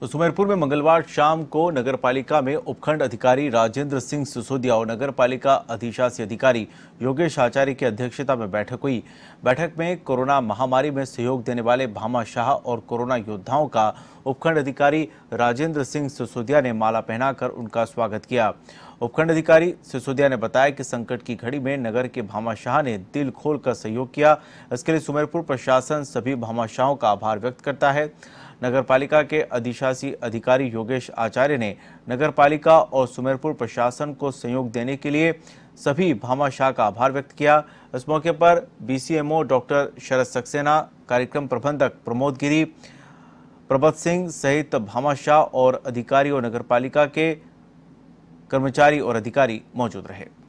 तो सुमेरपुर में मंगलवार शाम को नगरपालिका में उपखंड अधिकारी राजेंद्र सिंह सिसोदिया और नगरपालिका अधिशासी अधिकारी योगेश आचार्य की अध्यक्षता में बैठक हुई बैठक में कोरोना महामारी में सहयोग देने वाले भामा शाह और कोरोना योद्धाओं का उपखंड अधिकारी राजेंद्र सिंह सिसोदिया ने माला पहनाकर उनका स्वागत किया उपखंड अधिकारी सिसोदिया ने बताया कि संकट की घड़ी में नगर के भामा शाह ने दिल खोल कर सहयोग किया इसके लिए सुमेरपुर प्रशासन सभी भामा शाहों का आभार व्यक्त करता है नगरपालिका के अधिशासी अधिकारी योगेश आचार्य ने नगरपालिका और सुमेरपुर प्रशासन को सहयोग देने के लिए सभी भामाशाह का आभार व्यक्त किया इस मौके पर बीसीएमओ डॉक्टर शरद सक्सेना कार्यक्रम प्रबंधक प्रमोद गिरी प्रबत सिंह सहित भामाशाह और अधिकारी और नगरपालिका के कर्मचारी और अधिकारी मौजूद रहे